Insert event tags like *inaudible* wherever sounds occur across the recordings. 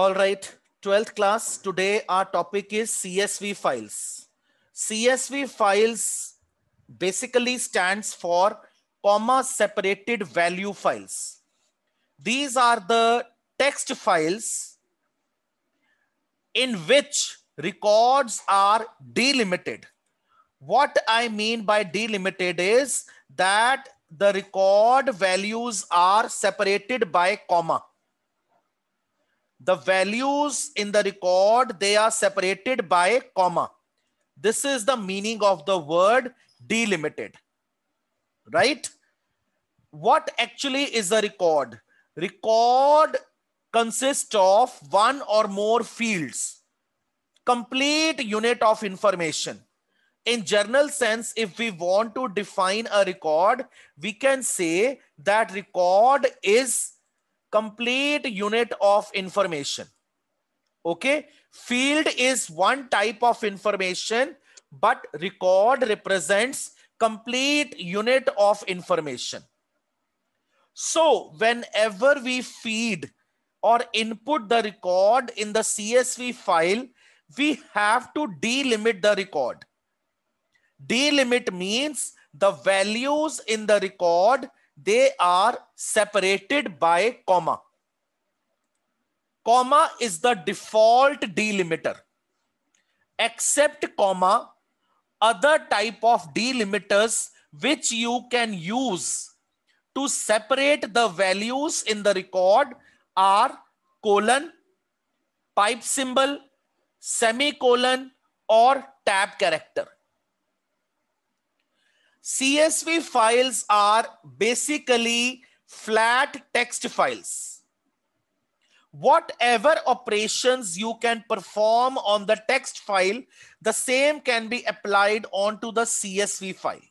All right, 12th class. Today our topic is CSV files. CSV files basically stands for comma separated value files. These are the text files in which records are delimited. What I mean by delimited is that the record values are separated by comma the values in the record they are separated by a comma this is the meaning of the word delimited right what actually is a record record consists of one or more fields complete unit of information in general sense if we want to define a record we can say that record is complete unit of information. Okay. Field is one type of information, but record represents complete unit of information. So whenever we feed or input the record in the CSV file, we have to delimit the record. Delimit means the values in the record they are separated by comma. Comma is the default delimiter. Except comma, other type of delimiters which you can use to separate the values in the record are colon, pipe symbol, semicolon or tab character. CSV files are basically flat text files. Whatever operations you can perform on the text file, the same can be applied onto the CSV file.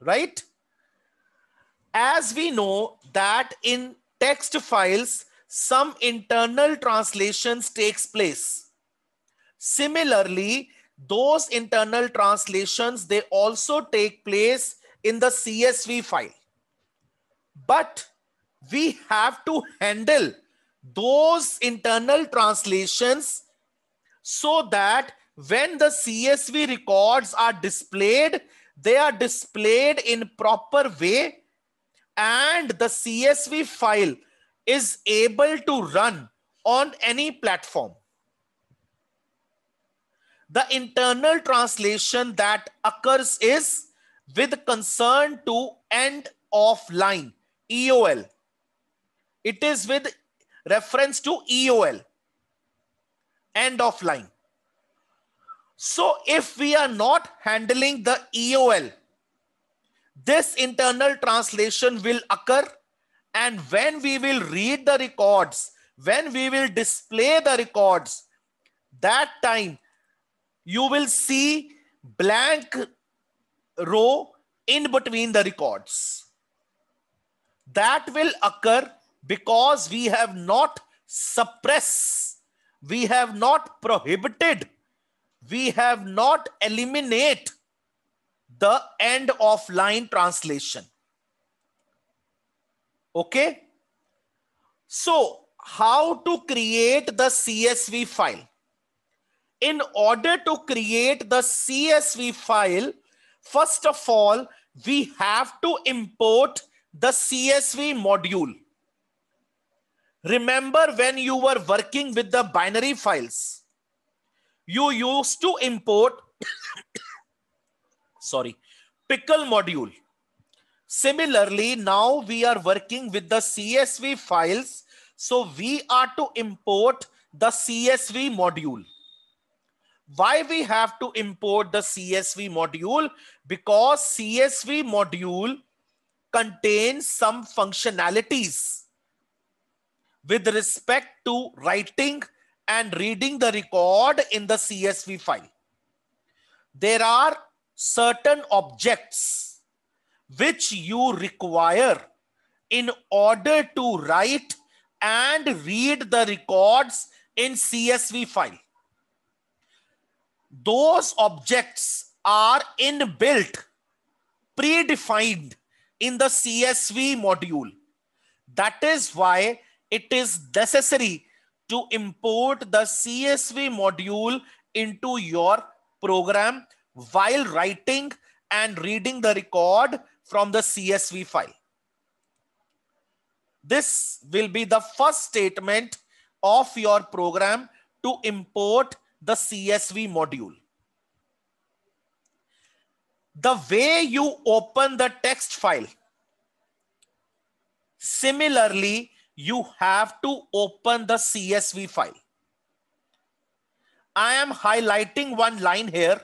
Right? As we know that in text files, some internal translations takes place. Similarly, those internal translations, they also take place in the CSV file. But we have to handle those internal translations so that when the CSV records are displayed, they are displayed in proper way and the CSV file is able to run on any platform the internal translation that occurs is with concern to end of line, EOL. It is with reference to EOL, end of line. So if we are not handling the EOL, this internal translation will occur and when we will read the records, when we will display the records, that time you will see blank row in between the records. That will occur because we have not suppressed, we have not prohibited, we have not eliminate the end of line translation. Okay. So how to create the CSV file? in order to create the CSV file, first of all, we have to import the CSV module. Remember when you were working with the binary files, you used to import, *coughs* sorry, pickle module. Similarly, now we are working with the CSV files. So we are to import the CSV module. Why we have to import the CSV module? Because CSV module contains some functionalities with respect to writing and reading the record in the CSV file. There are certain objects which you require in order to write and read the records in CSV file those objects are inbuilt, predefined in the CSV module. That is why it is necessary to import the CSV module into your program while writing and reading the record from the CSV file. This will be the first statement of your program to import the CSV module. The way you open the text file, similarly, you have to open the CSV file. I am highlighting one line here.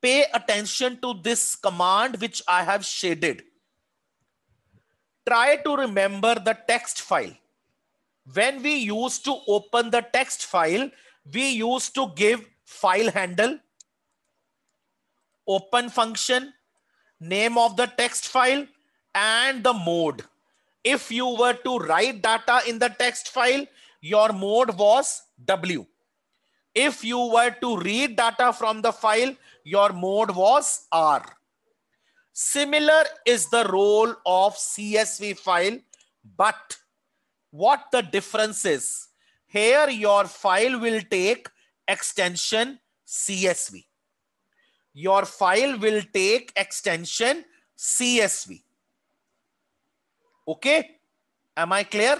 Pay attention to this command which I have shaded. Try to remember the text file. When we used to open the text file, we used to give file handle, open function, name of the text file, and the mode. If you were to write data in the text file, your mode was W. If you were to read data from the file, your mode was R. Similar is the role of CSV file, but what the difference is, here your file will take extension CSV. Your file will take extension CSV. Okay. Am I clear?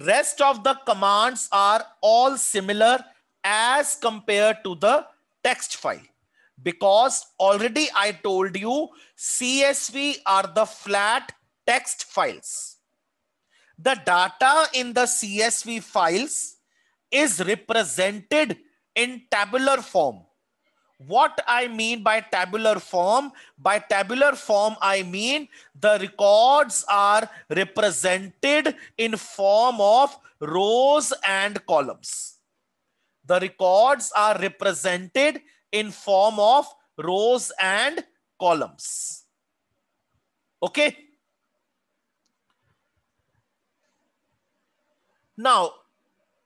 Rest of the commands are all similar as compared to the text file because already I told you CSV are the flat text files the data in the CSV files is represented in tabular form. What I mean by tabular form? By tabular form, I mean the records are represented in form of rows and columns. The records are represented in form of rows and columns. Okay. Now,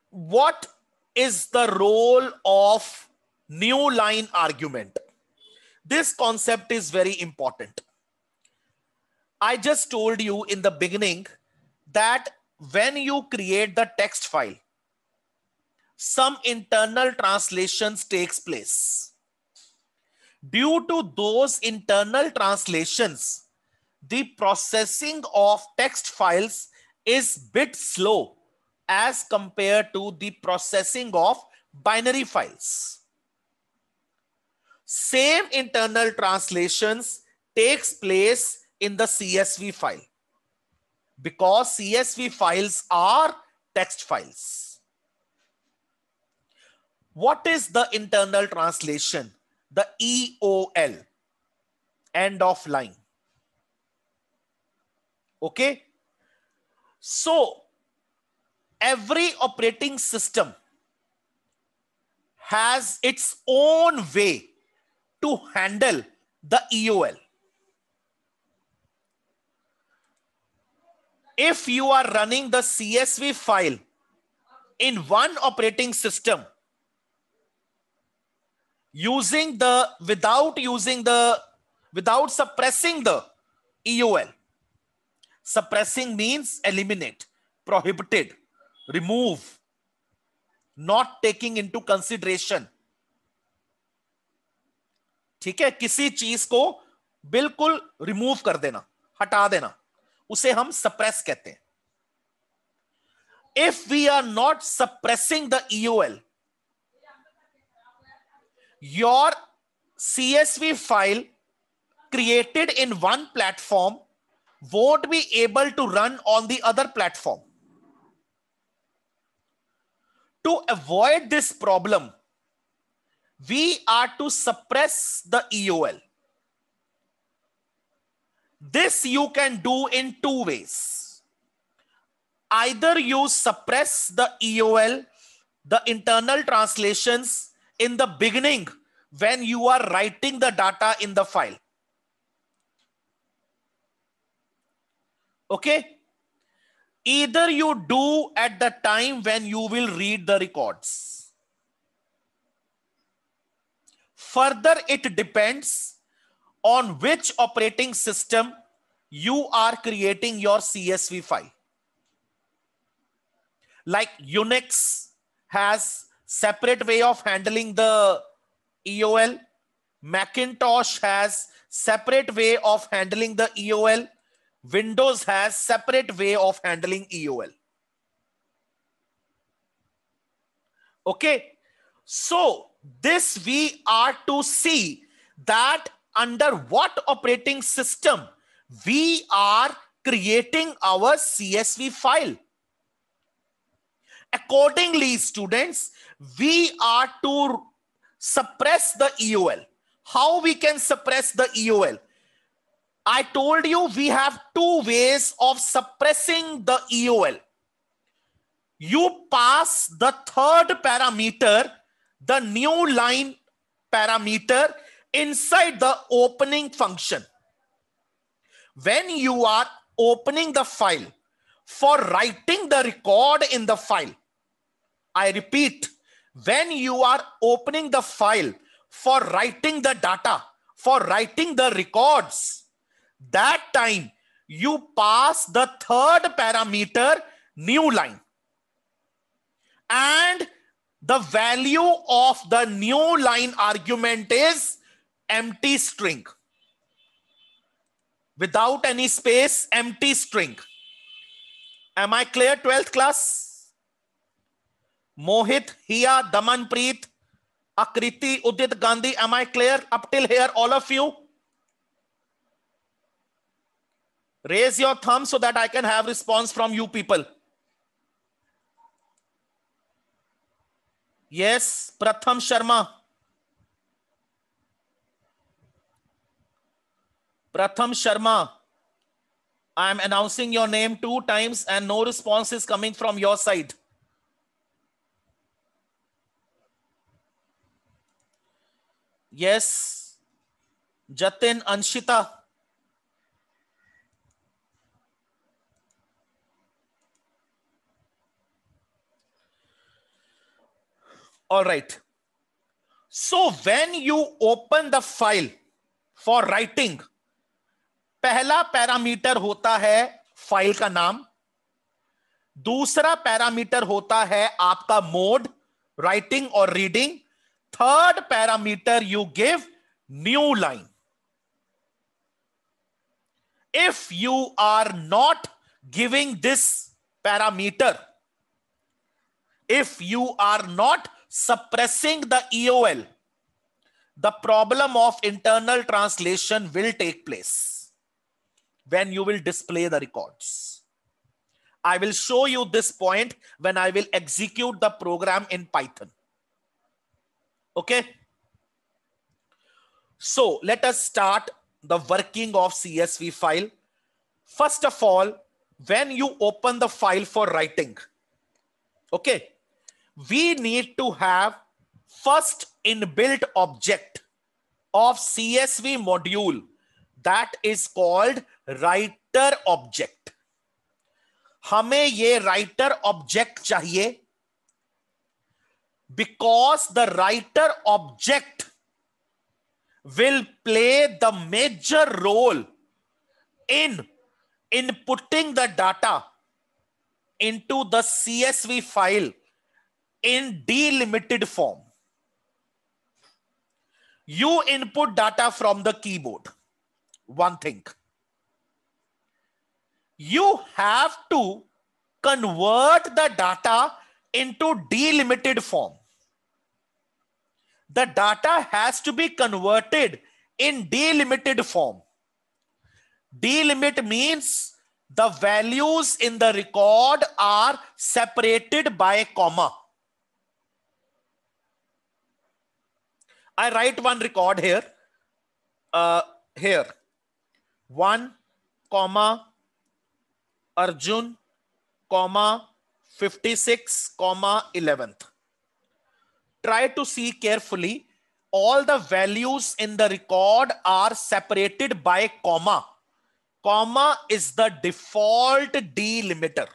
what is the role of new line argument? This concept is very important. I just told you in the beginning that when you create the text file, some internal translations takes place. Due to those internal translations, the processing of text files is bit slow as compared to the processing of binary files. Same internal translations takes place in the CSV file because CSV files are text files. What is the internal translation? The EOL, end of line. Okay. So every operating system has its own way to handle the EOL. If you are running the CSV file in one operating system using the without using the without suppressing the EOL, suppressing means eliminate, prohibited remove not taking into consideration ठीक है किसी चीज को बिल्कुल remove कर देना हटा देना उसे हम सप्रेस कहते हैं if we are not suppressing the EOL your CSV file created in one platform won't be able to run on the other platform to avoid this problem, we are to suppress the EOL. This you can do in two ways. Either you suppress the EOL, the internal translations in the beginning when you are writing the data in the file. Okay, either you do at the time when you will read the records. Further, it depends on which operating system you are creating your CSV file. Like Unix has separate way of handling the EOL. Macintosh has separate way of handling the EOL. Windows has separate way of handling EOL. Okay. So this we are to see that under what operating system we are creating our CSV file. Accordingly, students, we are to suppress the EOL. How we can suppress the EOL? I told you we have two ways of suppressing the EOL. You pass the third parameter, the new line parameter inside the opening function. When you are opening the file for writing the record in the file, I repeat, when you are opening the file for writing the data, for writing the records, that time you pass the third parameter new line and the value of the new line argument is empty string without any space empty string am i clear 12th class mohit hiya Preet, akriti udit gandhi am i clear up till here all of you Raise your thumb so that I can have response from you people. Yes, Pratham Sharma. Pratham Sharma. I am announcing your name two times and no response is coming from your side. Yes. Jatin Anshita. All right. So when you open the file for writing, pehla parameter hota hai file ka naam दूसरा parameter होता है आपका mode writing और reading third parameter you give new line if you are not giving this parameter if you are not suppressing the EOL, the problem of internal translation will take place when you will display the records. I will show you this point when I will execute the program in Python. Okay. So let us start the working of CSV file. First of all, when you open the file for writing, okay, we need to have first inbuilt object of CSV module that is called writer object. हमें ये writer object चाहिए because the writer object will play the major role in inputting the data into the CSV file in delimited form. You input data from the keyboard. One thing. You have to convert the data into delimited form. The data has to be converted in delimited form. Delimit means the values in the record are separated by a comma. I write one record here, uh, here, one comma Arjun comma 56 comma 11th. Try to see carefully. All the values in the record are separated by comma. Comma is the default delimiter.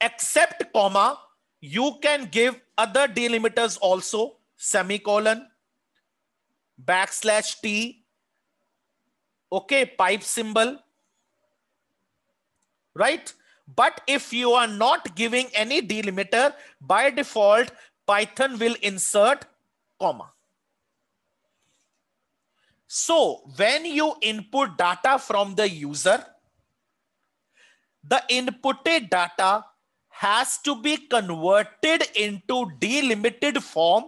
Except comma, you can give other delimiters also semicolon backslash t okay pipe symbol right but if you are not giving any delimiter by default python will insert comma so when you input data from the user the inputted data has to be converted into delimited form.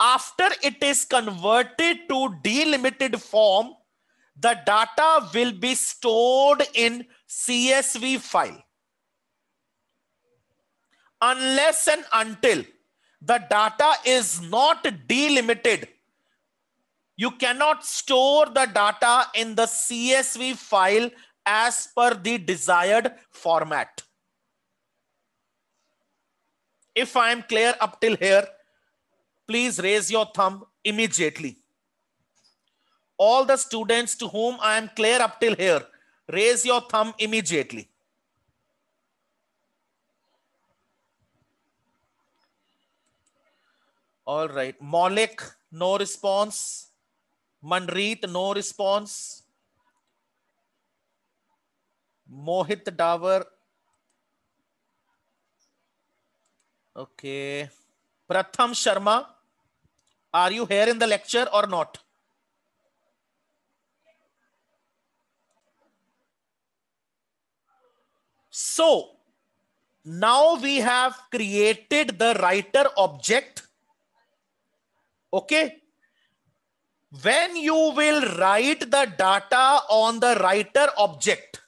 After it is converted to delimited form, the data will be stored in CSV file. Unless and until the data is not delimited, you cannot store the data in the CSV file as per the desired format. If I am clear up till here, please raise your thumb immediately. All the students to whom I am clear up till here, raise your thumb immediately. All right. Malik, no response. Manreet, no response. Mohit Davar, Okay. Pratham Sharma, are you here in the lecture or not? So now we have created the writer object. Okay. When you will write the data on the writer object,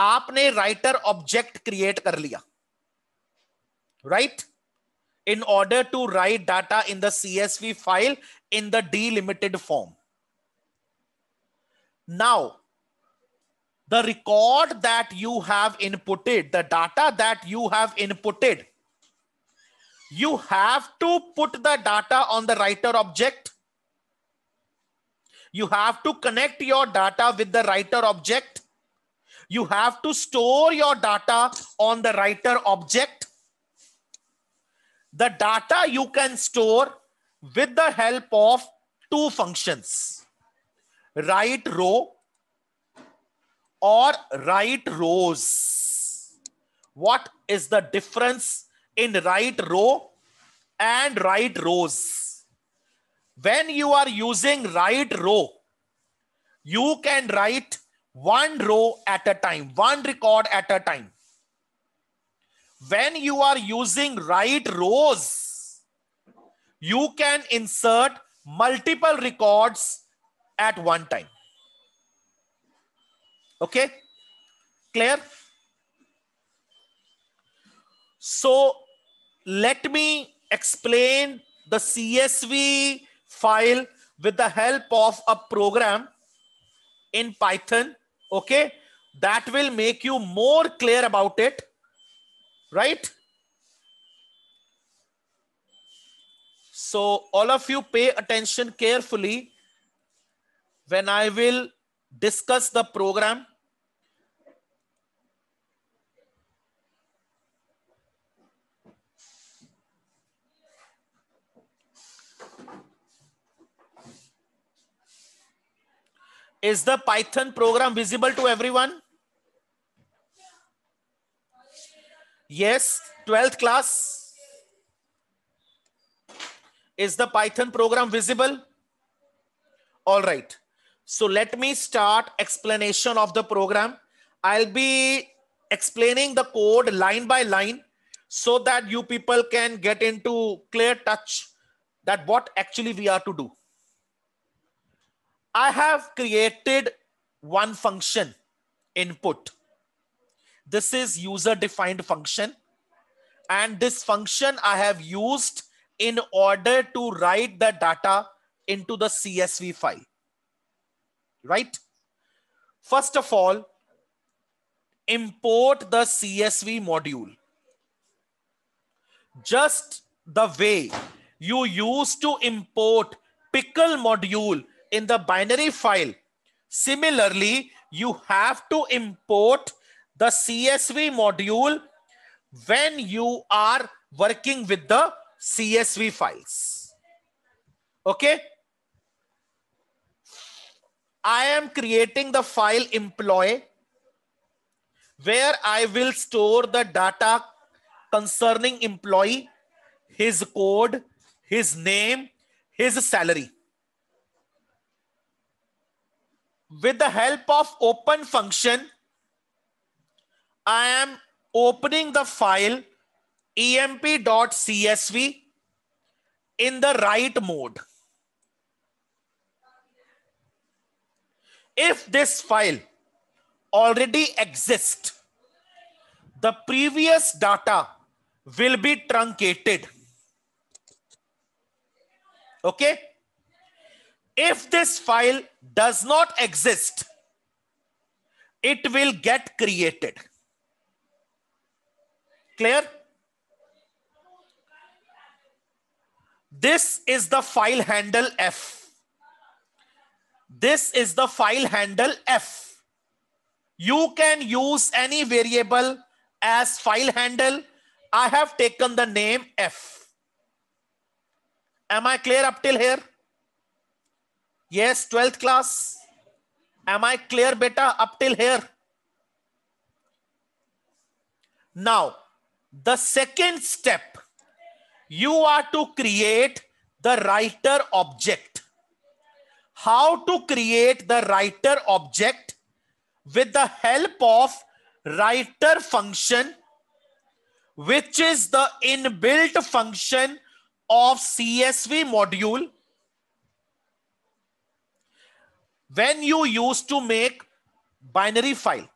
आपने writer object create कर लिया right? In order to write data in the CSV file in the delimited form. Now, the record that you have inputted, the data that you have inputted, you have to put the data on the writer object. You have to connect your data with the writer object. You have to store your data on the writer object the data you can store with the help of two functions, write row or write rows. What is the difference in write row and write rows? When you are using write row, you can write one row at a time, one record at a time when you are using right rows, you can insert multiple records at one time. Okay, clear? So let me explain the CSV file with the help of a program in Python. Okay, that will make you more clear about it right? So all of you pay attention carefully when I will discuss the program. Is the Python program visible to everyone? Yes, 12th class. Is the Python program visible? All right. So let me start explanation of the program. I'll be explaining the code line by line so that you people can get into clear touch that what actually we are to do. I have created one function input this is user defined function. And this function I have used in order to write the data into the CSV file, right? First of all, import the CSV module. Just the way you used to import pickle module in the binary file. Similarly, you have to import the CSV module when you are working with the CSV files. Okay. I am creating the file employee where I will store the data concerning employee, his code, his name, his salary. With the help of open function, I am opening the file emp.csv in the write mode. If this file already exists, the previous data will be truncated. Okay? If this file does not exist, it will get created. Clear? This is the file handle F. This is the file handle F. You can use any variable as file handle. I have taken the name F. Am I clear up till here? Yes, 12th class. Am I clear beta up till here? Now, the second step, you are to create the writer object. How to create the writer object with the help of writer function, which is the inbuilt function of CSV module. When you used to make binary file,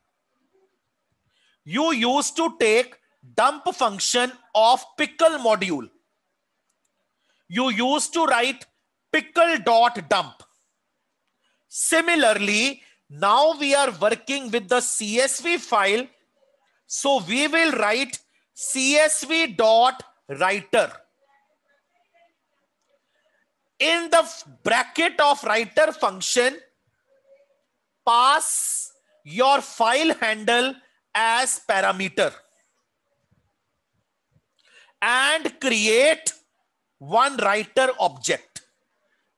you used to take dump function of pickle module. You used to write pickle dot dump. Similarly, now we are working with the CSV file. So we will write CSV dot writer. In the bracket of writer function, pass your file handle as parameter and create one writer object.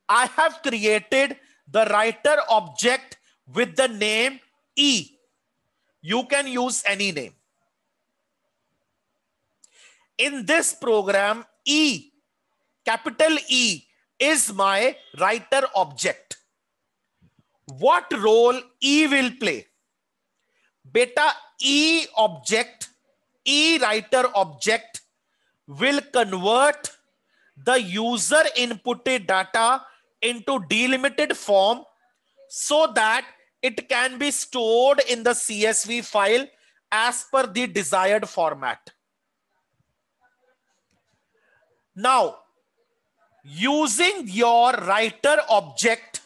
I have created the writer object with the name E. You can use any name. In this program, E, capital E, is my writer object. What role E will play? Beta E object, E writer object will convert the user inputted data into delimited form so that it can be stored in the CSV file as per the desired format. Now, using your writer object,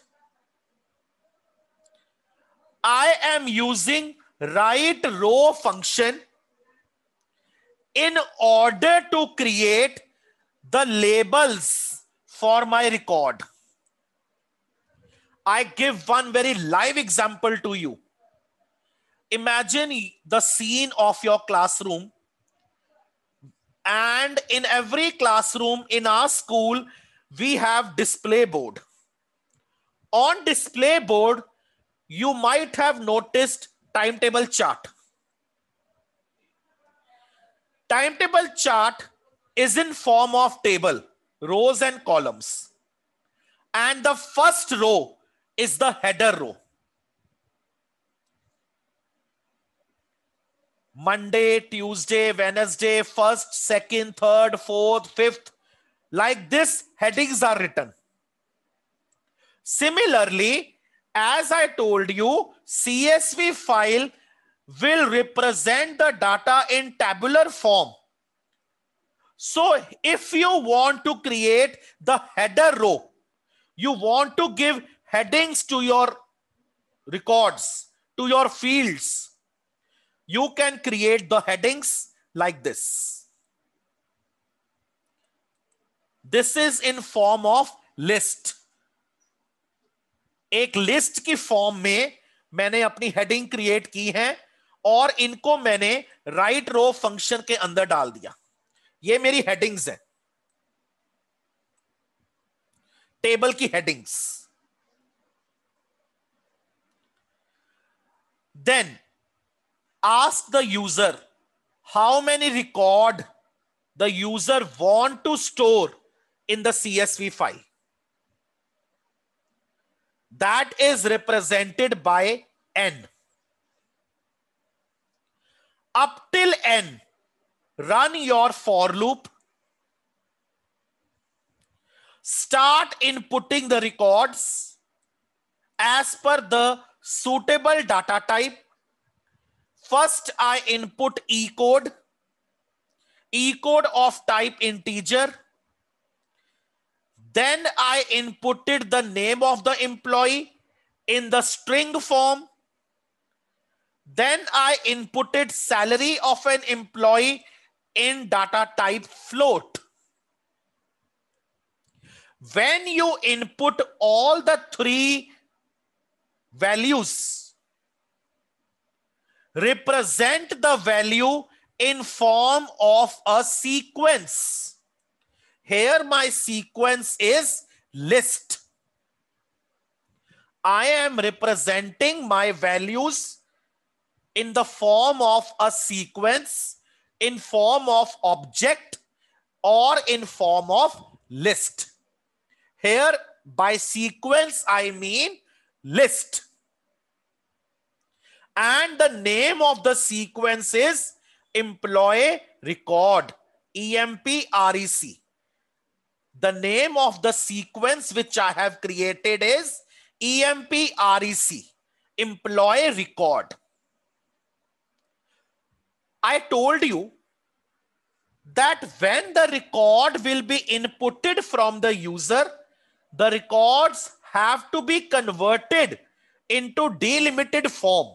I am using write row function in order to create the labels for my record. I give one very live example to you. Imagine the scene of your classroom. And in every classroom in our school, we have display board. On display board, you might have noticed timetable chart timetable chart is in form of table rows and columns and the first row is the header row monday tuesday wednesday first second third fourth fifth like this headings are written similarly as i told you csv file will represent the data in tabular form. So if you want to create the header row, you want to give headings to your records, to your fields, you can create the headings like this. This is in form of list. एक list की form में मैंने अपनी heading create की है और इनको मैंने राइट रो फंक्शन के अंदर डाल दिया ये मेरी हेडिंग्स है टेबल की headings then ask the user how many record the user want to store in the C S V file that is represented by end up till n, run your for loop. Start inputting the records as per the suitable data type. First, I input E code, E code of type integer. Then I inputted the name of the employee in the string form then I inputted salary of an employee in data type float. When you input all the three values, represent the value in form of a sequence. Here my sequence is list. I am representing my values in the form of a sequence, in form of object, or in form of list. Here, by sequence, I mean list. And the name of the sequence is employee record, EMPREC. The name of the sequence which I have created is EMPREC, employee record. I told you that when the record will be inputted from the user, the records have to be converted into delimited form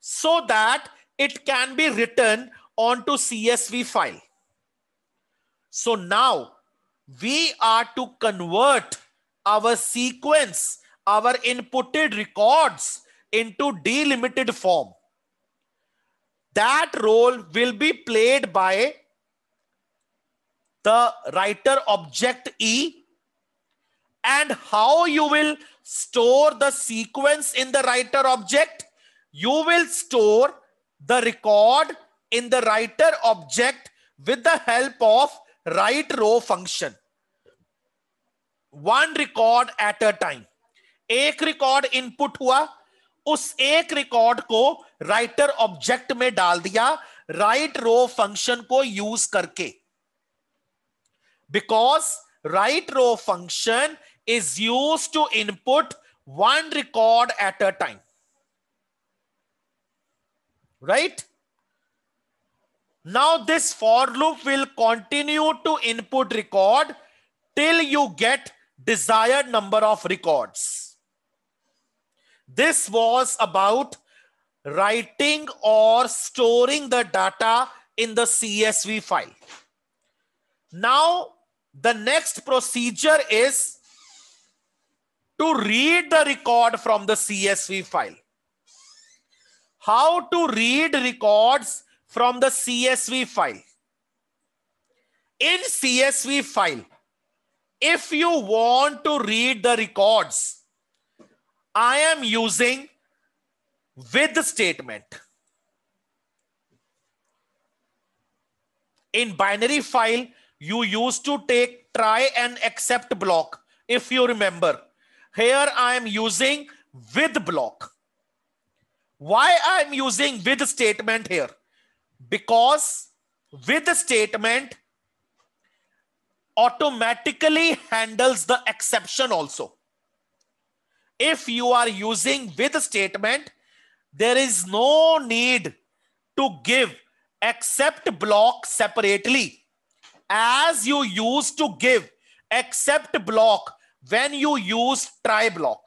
so that it can be written onto CSV file. So now we are to convert our sequence, our inputted records into delimited form that role will be played by the writer object E and how you will store the sequence in the writer object. You will store the record in the writer object with the help of write row function. One record at a time. एक record input हुआ उस एक record को writer object में डाल दिया write row function को use करके because write row function is use to input one record at a time right now this for loop will continue to input record till you get desired number of records this was about writing or storing the data in the CSV file. Now, the next procedure is to read the record from the CSV file. How to read records from the CSV file? In CSV file, if you want to read the records, I am using with the statement in binary file you used to take try and accept block if you remember here i am using with block why i am using with statement here because with statement automatically handles the exception also if you are using with statement there is no need to give except block separately as you used to give except block when you use try block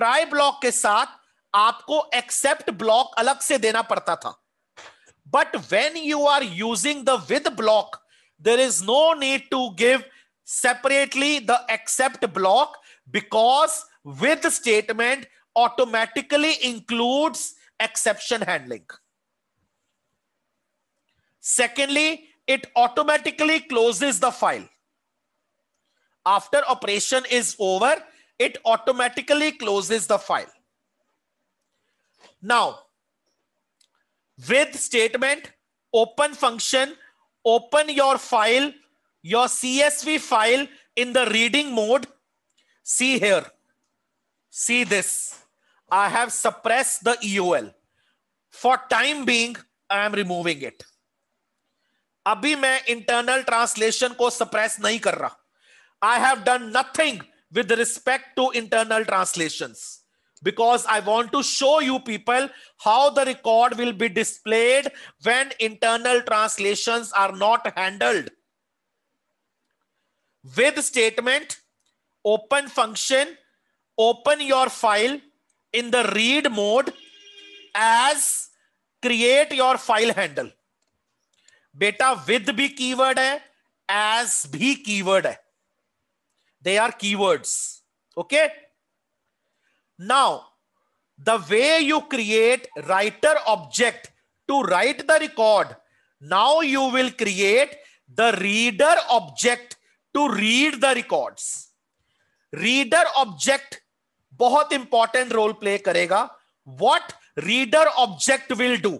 try block ke sath aapko except block alag se dena padta tha but when you are using the with block there is no need to give separately the except block because with statement automatically includes exception handling. Secondly, it automatically closes the file. After operation is over, it automatically closes the file. Now, with statement, open function, open your file, your CSV file in the reading mode. See here. See this. I have suppressed the EOL. For time being, I am removing it. अभी मैं internal translation को suppress नहीं कर रहा I have done nothing with respect to internal translation because I want to show you people how the record will be displayed when internal translations are not handled. With statement, open function, open your file, in the read mode as create your file handle. Beta with bhi keyword hai, as be keyword hai. They are keywords. Okay. Now, the way you create writer object to write the record, now you will create the reader object to read the records. Reader object बहुत important role play करेगा what reader object will do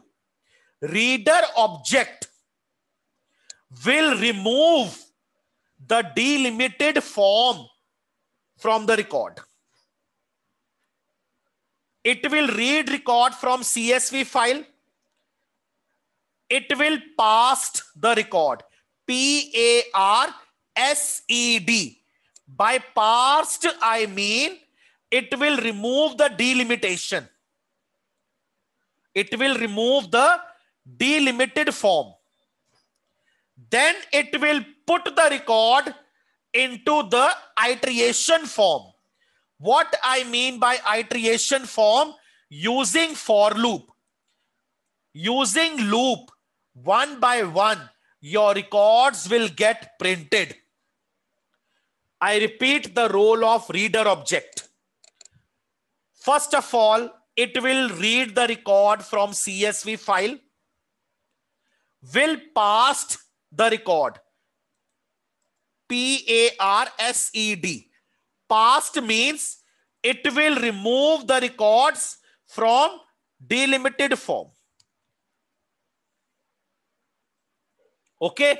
reader object will remove the delimited form from the record. It will read record from CSV file. It will pass the record. P-A-R-S-E-D. By parsed, I mean it will remove the delimitation. It will remove the delimited form. Then it will put the record into the iteration form. What I mean by iteration form? Using for loop. Using loop one by one, your records will get printed. I repeat the role of reader object First of all, it will read the record from CSV file, will pass the record. P-A-R-S-E-D. Past means it will remove the records from delimited form. Okay.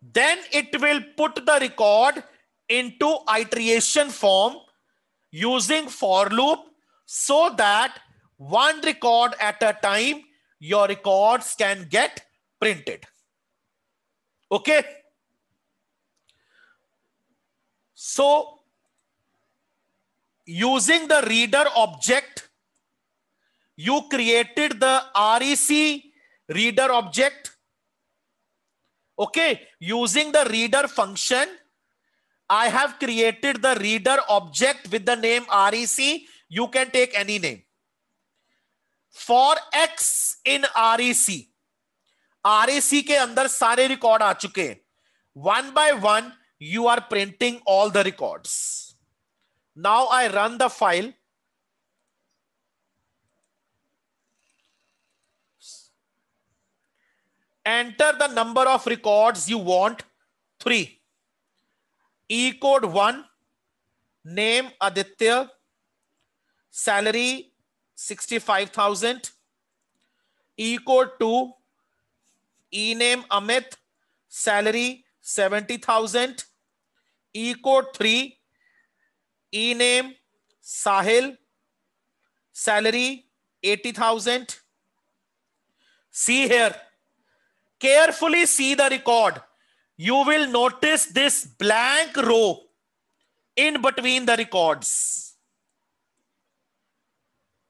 Then it will put the record into iteration form using for loop so that one record at a time, your records can get printed. Okay. So using the reader object, you created the REC reader object. Okay. Using the reader function, I have created the reader object with the name REC. You can take any name. For X in REC, REC ke andar sare record aa chuke. One by one, you are printing all the records. Now I run the file. Enter the number of records you want, three. E code 1, name Aditya, salary 65,000. E code 2, E name Amit, salary 70,000. E code 3, E name Sahil, salary 80,000. See here, carefully see the record you will notice this blank row in between the records.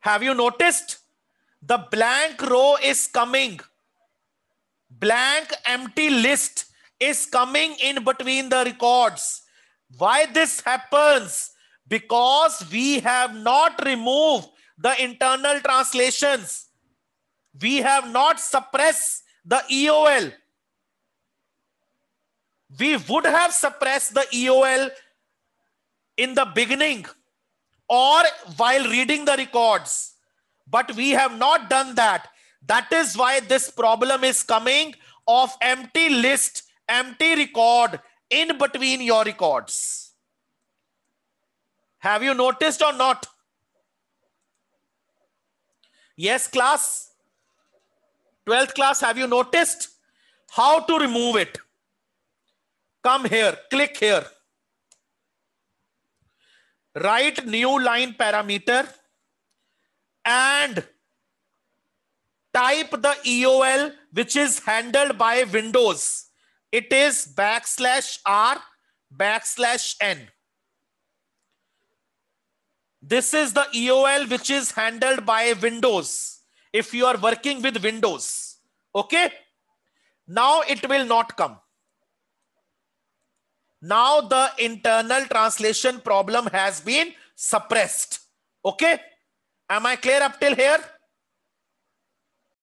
Have you noticed? The blank row is coming. Blank empty list is coming in between the records. Why this happens? Because we have not removed the internal translations. We have not suppressed the EOL we would have suppressed the EOL in the beginning or while reading the records, but we have not done that. That is why this problem is coming of empty list, empty record in between your records. Have you noticed or not? Yes, class. 12th class, have you noticed how to remove it? come here, click here. Write new line parameter and type the EOL which is handled by Windows. It is backslash R backslash N. This is the EOL which is handled by Windows. If you are working with Windows, okay? Now it will not come. Now the internal translation problem has been suppressed. Okay. Am I clear up till here?